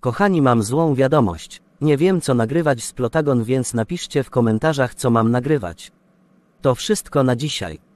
Kochani, mam złą wiadomość. Nie wiem, co nagrywać z Plotagon, więc napiszcie w komentarzach, co mam nagrywać. To wszystko na dzisiaj.